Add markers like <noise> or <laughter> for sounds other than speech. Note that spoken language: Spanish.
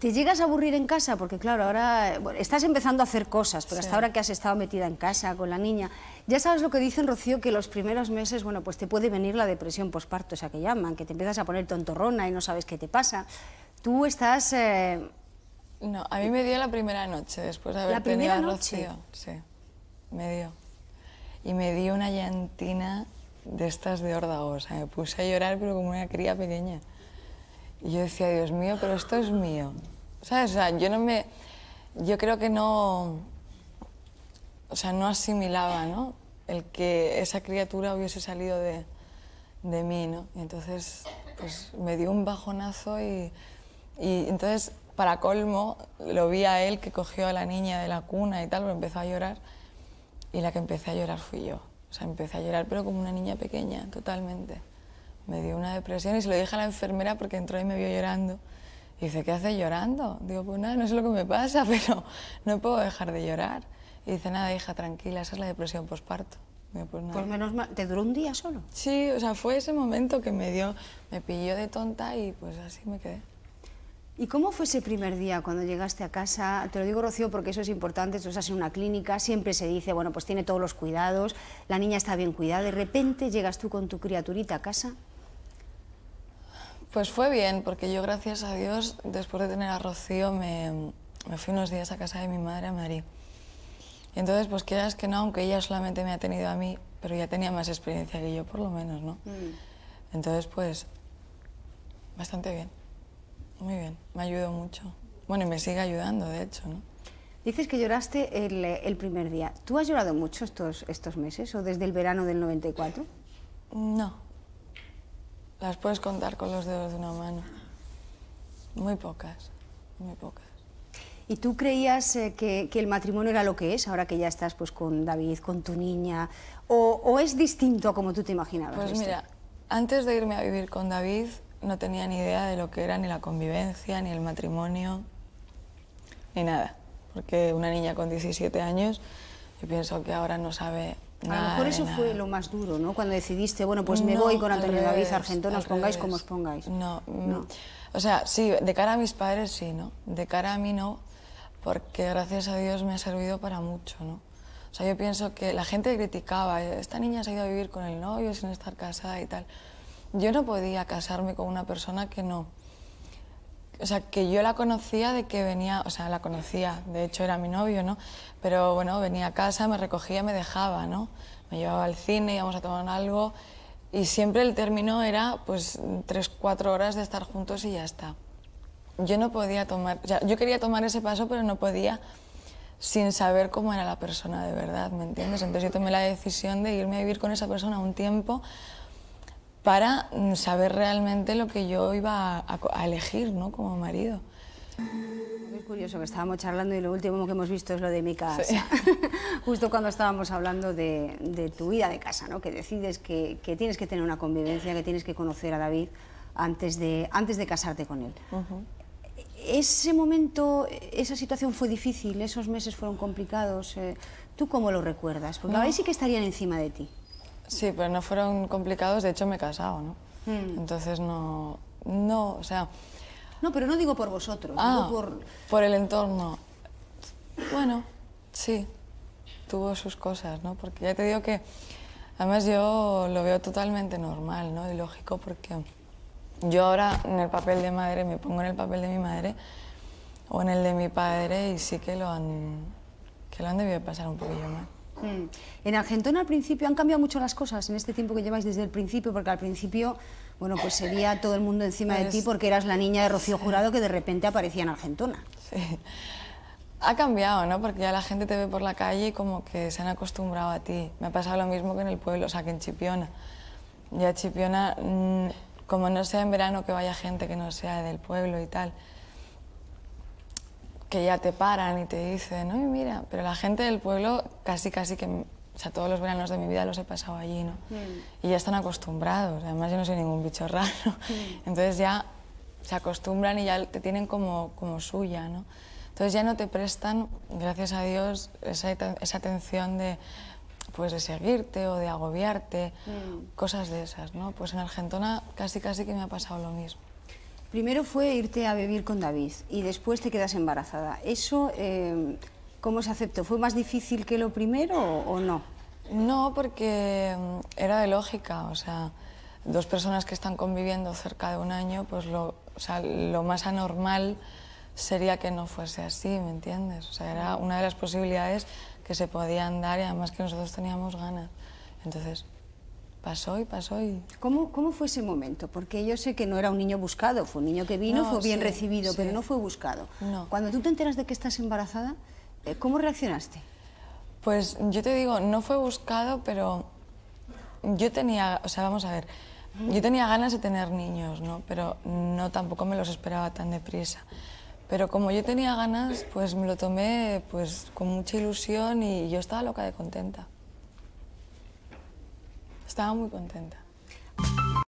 ¿Te llegas a aburrir en casa? Porque claro, ahora estás empezando a hacer cosas, pero hasta ahora que has estado metida en casa con la niña, ya sabes lo que dicen, Rocío, que los primeros meses, bueno, pues te puede venir la depresión posparto, esa que llaman, que te empiezas a poner tontorrona y no sabes qué te pasa. Tú estás... Eh, no, a mí me dio la primera noche, después de haber ¿La primera tenido a Rocío. Noche. Sí, me dio. Y me dio una llantina de estas de horda, o sea, me puse a llorar pero como una cría pequeña. Y yo decía, Dios mío, pero esto es mío. ¿Sabes? O sea, yo no me... Yo creo que no... O sea, no asimilaba, ¿no? El que esa criatura hubiese salido de, mí, ¿no? entonces, pues me dio un bajonazo y, y entonces, para colmo, lo vi a él que cogió a la niña de la cuna y tal, pero empezó a llorar y la que empecé a llorar fui yo. O sea, empecé a llorar, pero como una niña pequeña, totalmente me dio una depresión y se lo dije a la enfermera porque entró y me vio llorando. Y dice, ¿qué haces llorando? Digo, pues nada, no sé lo que me pasa, <laughs> pero no puedo dejar de llorar. Y dice, nada, hija, tranquila, esa es la depresión posparto. Pues, pues menos ¿te duró un día solo? Sí, o sea, fue ese momento que me dio, me pilló de tonta y pues así me quedé. ¿Y cómo fue ese primer día cuando llegaste a casa? Te lo digo, Rocío, porque eso es importante. Tú estás en una clínica, siempre se dice, bueno, pues tiene todos los cuidados, la niña está bien cuidada. De repente llegas tú con tu criaturita a casa pues fue bien, porque yo, gracias a Dios, después de tener a Rocío, me, fui unos días a casa de mi madre a Madrid. Y entonces, pues quieras que no, aunque ella solamente me ha tenido a mí, pero ya tenía más experiencia que yo, por lo menos, ¿no? Mm. Entonces, pues, bastante bien. Muy bien, me ayudó mucho. Bueno, y me sigue ayudando, de hecho, ¿no? Dices que lloraste el, primer día. ¿Tú has llorado mucho estos, estos meses o desde el verano del 94? No. Las puedes contar con los dedos de una mano. Muy pocas, muy pocas. ¿Y tú creías eh, que, el matrimonio era lo que es, ahora que ya estás pues, con David, con tu niña? ¿O, es distinto a como tú te imaginabas? Pues mira, antes de irme a vivir con David no tenía ni idea de lo que era ni la convivencia, ni el matrimonio, ni nada. Porque una niña con 17 años, yo pienso que ahora no sabe a lo mejor eso fue lo más duro, ¿no? Cuando decidiste, bueno, pues me voy con Antonio David argentino os pongáis como os pongáis. No, no. Mm, o sea, sí, de cara a mis padres sí, ¿no? De cara a mí no, porque gracias a Dios me ha servido para mucho, ¿no? O sea, yo pienso que la gente criticaba, esta niña se ha ido a vivir con el novio sin estar casada y tal. Yo no podía casarme con una persona que no, o sea, que yo la conocía de que venía, o sea, la conocía, de hecho era mi novio, ¿no? Pero bueno, venía a casa, me recogía, me dejaba, ¿no? Me llevaba al cine, íbamos a tomar algo y siempre el término era pues tres, cuatro horas de estar juntos y ya está. Yo no podía tomar, o sea, yo quería tomar ese paso, pero no podía sin saber cómo era la persona de verdad, ¿me entiendes? Entonces yo tomé la decisión de irme a vivir con esa persona un tiempo para mm, saber realmente lo que yo iba a, elegir ¿no? como marido. Es curioso que estábamos charlando y lo último que hemos visto es lo de mi casa. <laughs> Justo cuando estábamos hablando de, tu vida de casa, ¿no? que decides que, tienes que tener una convivencia, que tienes que conocer a David antes de, antes de casarte con él. Ese momento, esa situación fue difícil, esos meses fueron complicados. Eh, ¿Tú cómo lo recuerdas? Porque no. sí que estarían encima de ti. Sí, pero no fueron complicados, de hecho me he casado, ¿no? Hmm. Entonces no, no, o sea... No, pero no digo por vosotros, digo ah, por... por el entorno. Bueno, sí, tuvo sus cosas, ¿no? Porque ya te digo que, además yo lo veo totalmente normal, ¿no? Y lógico porque yo ahora en el papel de madre, me pongo en el papel de mi madre o en el de mi padre y sí que lo han, que lo han debido pasar un poquillo más. Mm. En Argentona al principio han cambiado mucho las cosas en este tiempo que lleváis desde el principio, porque al principio, bueno, pues sería todo el mundo encima de ti porque eras la niña de Rocío Jurado que de repente aparecía en Argentona. Sí. Ha cambiado, ¿no? Porque ya la gente te ve por la calle y como que se han acostumbrado a ti. Me ha pasado lo mismo que en el pueblo, o sea, que en Chipiona. Ya Chipiona, mm, como no sea en verano que vaya gente que no sea del pueblo y tal, que ya te paran y te dicen, no, mira, pero la gente del pueblo casi, casi que, o sea, todos los veranos de mi vida los he pasado allí, ¿no? Mm. Y ya están acostumbrados, además yo no soy ningún bicho raro, mm. entonces ya se acostumbran y ya te tienen como, como suya, ¿no? Entonces ya no te prestan, gracias a Dios, esa, esa atención de, pues, de seguirte o de agobiarte, mm. cosas de esas, ¿no? Pues en Argentina casi casi que me ha pasado lo mismo. Primero fue irte a vivir con David y después te quedas embarazada. ¿Eso eh, cómo se aceptó? ¿Fue más difícil que lo primero o, no? No, porque mm, era de lógica. O sea, dos personas que están conviviendo cerca de un año, pues lo, más anormal sería que no fuese así, ¿me entiendes? O sea, era una de las posibilidades que se podían dar y además que nosotros teníamos ganas. Entonces, pasó y pasó y... ¿Cómo, fue ese momento? Porque yo sé que no era un niño buscado, fue un niño que vino, fue bien recibido, pero no fue buscado. No. Cuando tú te enteras de que estás embarazada, eh, ¿cómo reaccionaste? Pues yo te digo, no fue buscado, pero yo tenía, o sea, vamos a ver, yo tenía ganas de tener niños, ¿no? Pero no tampoco me los esperaba tan deprisa. Pero como yo tenía ganas, pues me lo tomé pues con mucha ilusión y yo estaba loca de contenta. Estaba muy contenta.